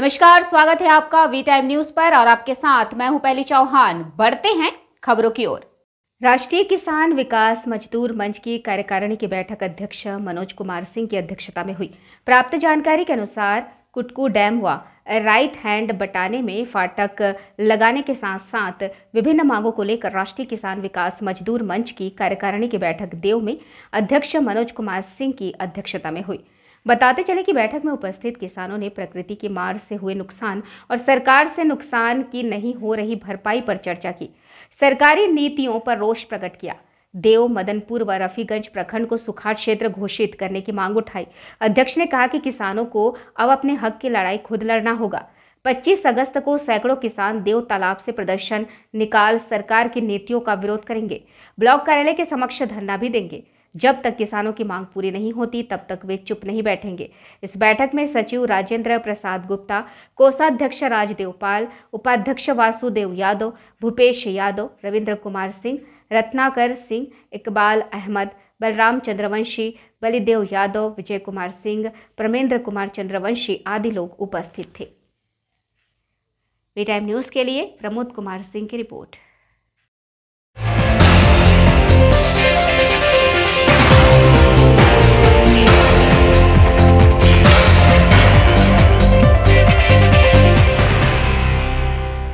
नमस्कार स्वागत है आपका वी टाइम न्यूज पर और आपके साथ मैं हूं पहली चौहान बढ़ते हैं खबरों की ओर राष्ट्रीय किसान विकास मजदूर मंच की कार्यकारिणी की बैठक अध्यक्ष मनोज कुमार सिंह की अध्यक्षता में हुई प्राप्त जानकारी के अनुसार कुटकू डैम व राइट हैंड बटाने में फाटक लगाने के साथ साथ विभिन्न मांगों को लेकर राष्ट्रीय किसान विकास मजदूर मंच की कार्यकारिणी की बैठक देव में अध्यक्ष मनोज कुमार सिंह की अध्यक्षता में हुई बताते चले कि बैठक में उपस्थित किसानों ने प्रकृति की मार से हुए नुकसान और सरकार से नुकसान की नहीं हो रही भरपाई पर चर्चा की सरकारी नीतियों पर रोष प्रकट किया देव मदनपुर व रफीगंज प्रखंड को सुखाड़ क्षेत्र घोषित करने की मांग उठाई अध्यक्ष ने कहा कि किसानों को अब अपने हक की लड़ाई खुद लड़ना होगा 25 अगस्त को सैकड़ों किसान देव तालाब से प्रदर्शन निकाल सरकार की नीतियों का विरोध करेंगे ब्लॉक कार्यालय के समक्ष धरना भी देंगे जब तक किसानों की मांग पूरी नहीं होती तब तक वे चुप नहीं बैठेंगे इस बैठक में सचिव राजेंद्र प्रसाद गुप्ता कोषाध्यक्ष राजदेव पाल उपाध्यक्ष वासुदेव यादव भूपेश यादव रविंद्र कुमार सिंह रत्नाकर सिंह इकबाल अहमद बलराम चंद्रवंशी बलिदेव यादव विजय कुमार सिंह परमेंद्र कुमार चंद्रवंशी आदि लोग उपस्थित थे बी टाइम न्यूज़ के लिए प्रमोद कुमार सिंह की रिपोर्ट